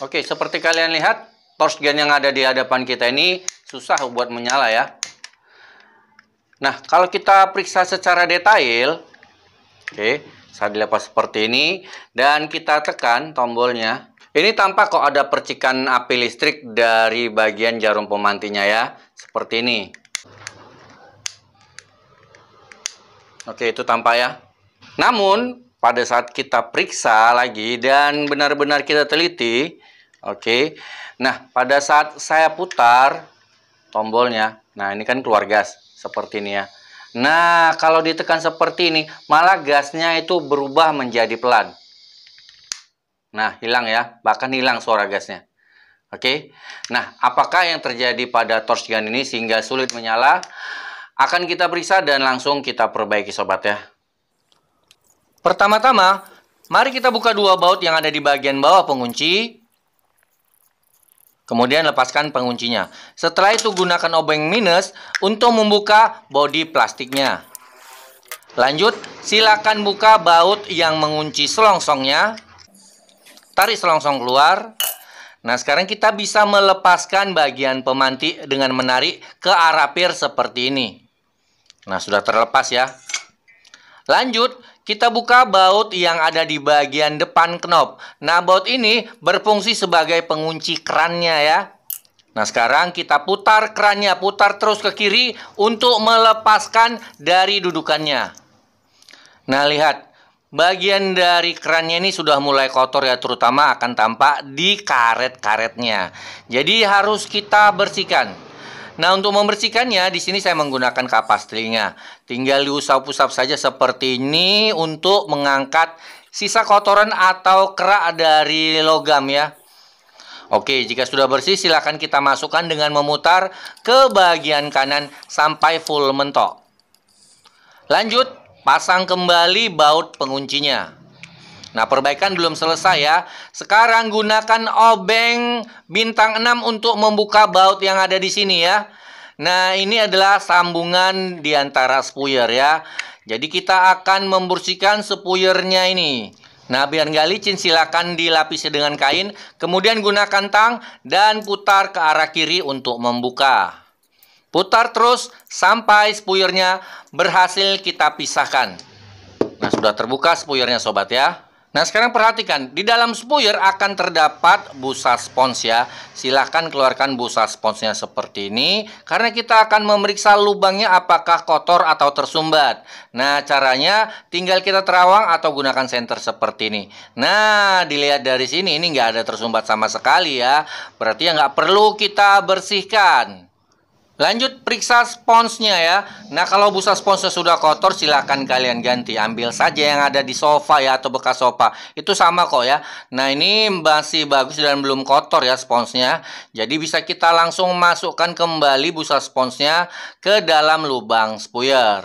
Oke, seperti kalian lihat, torch gun yang ada di hadapan kita ini susah buat menyala ya. Nah, kalau kita periksa secara detail, oke, okay, saya dilepas seperti ini, dan kita tekan tombolnya, ini tampak kok ada percikan api listrik dari bagian jarum pemantinya ya, seperti ini. Oke, itu tampak ya. Namun, pada saat kita periksa lagi dan benar-benar kita teliti, Oke. Nah, pada saat saya putar tombolnya, nah ini kan keluar gas seperti ini ya. Nah, kalau ditekan seperti ini, malah gasnya itu berubah menjadi pelan. Nah, hilang ya, bahkan hilang suara gasnya. Oke. Nah, apakah yang terjadi pada torch gun ini sehingga sulit menyala? Akan kita periksa dan langsung kita perbaiki sobat ya. Pertama-tama, mari kita buka dua baut yang ada di bagian bawah pengunci Kemudian lepaskan penguncinya. Setelah itu gunakan obeng minus untuk membuka bodi plastiknya. Lanjut, silakan buka baut yang mengunci selongsongnya. Tarik selongsong keluar. Nah, sekarang kita bisa melepaskan bagian pemantik dengan menarik ke arah pir seperti ini. Nah, sudah terlepas ya. Lanjut, kita buka baut yang ada di bagian depan knob. Nah, baut ini berfungsi sebagai pengunci kerannya ya. Nah, sekarang kita putar kerannya, putar terus ke kiri untuk melepaskan dari dudukannya. Nah, lihat. Bagian dari kerannya ini sudah mulai kotor ya, terutama akan tampak di karet-karetnya. Jadi harus kita bersihkan. Nah, untuk membersihkannya, di sini saya menggunakan kapas telinga. Tinggal diusap-usap saja seperti ini untuk mengangkat sisa kotoran atau kerak dari logam ya. Oke, jika sudah bersih, silahkan kita masukkan dengan memutar ke bagian kanan sampai full mentok. Lanjut, pasang kembali baut penguncinya. Nah, perbaikan belum selesai ya. Sekarang gunakan obeng bintang 6 untuk membuka baut yang ada di sini ya. Nah, ini adalah sambungan di antara spuyer ya. Jadi kita akan membersihkan spuyernya ini. Nah, biar nggak licin silakan dilapisi dengan kain, kemudian gunakan tang dan putar ke arah kiri untuk membuka. Putar terus sampai spuyernya berhasil kita pisahkan. Nah, sudah terbuka spuyernya sobat ya. Nah sekarang perhatikan, di dalam spuyer akan terdapat busa spons ya. Silahkan keluarkan busa sponsnya seperti ini, karena kita akan memeriksa lubangnya apakah kotor atau tersumbat. Nah caranya tinggal kita terawang atau gunakan senter seperti ini. Nah dilihat dari sini ini nggak ada tersumbat sama sekali ya, berarti ya nggak perlu kita bersihkan. Lanjut periksa sponsnya ya. Nah, kalau busa sponsnya sudah kotor silahkan kalian ganti. Ambil saja yang ada di sofa ya atau bekas sofa. Itu sama kok ya. Nah, ini masih bagus dan belum kotor ya sponsnya. Jadi bisa kita langsung masukkan kembali busa sponsnya ke dalam lubang spuyer.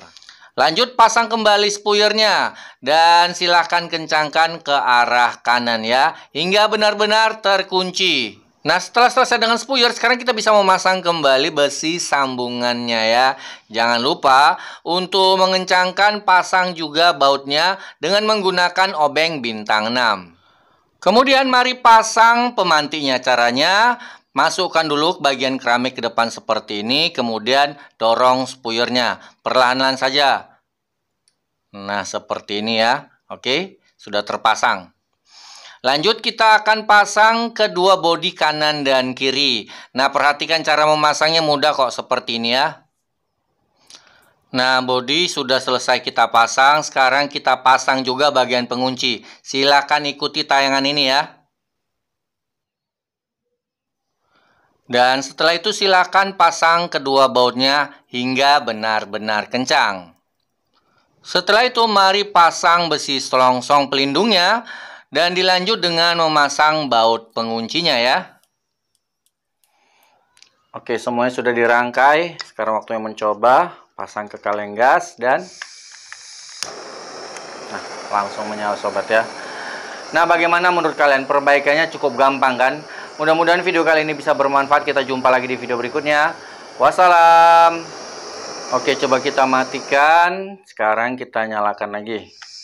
Lanjut pasang kembali spuyernya dan silahkan kencangkan ke arah kanan ya hingga benar-benar terkunci. Nah setelah selesai dengan spuyer sekarang kita bisa memasang kembali besi sambungannya ya Jangan lupa untuk mengencangkan pasang juga bautnya dengan menggunakan obeng bintang 6 Kemudian mari pasang pemantinya caranya Masukkan dulu bagian keramik ke depan seperti ini kemudian dorong spuyernya perlahan-lahan saja Nah seperti ini ya oke sudah terpasang Lanjut kita akan pasang kedua bodi kanan dan kiri. Nah, perhatikan cara memasangnya mudah kok seperti ini ya. Nah, bodi sudah selesai kita pasang. Sekarang kita pasang juga bagian pengunci. Silakan ikuti tayangan ini ya. Dan setelah itu silakan pasang kedua bautnya hingga benar-benar kencang. Setelah itu mari pasang besi selongsong pelindungnya. Dan dilanjut dengan memasang baut penguncinya ya. Oke, semuanya sudah dirangkai. Sekarang waktunya mencoba. Pasang ke kaleng gas dan... Nah, langsung menyala sobat ya. Nah, bagaimana menurut kalian? Perbaikannya cukup gampang kan? Mudah-mudahan video kali ini bisa bermanfaat. Kita jumpa lagi di video berikutnya. Wassalam. Oke, coba kita matikan. Sekarang kita nyalakan lagi.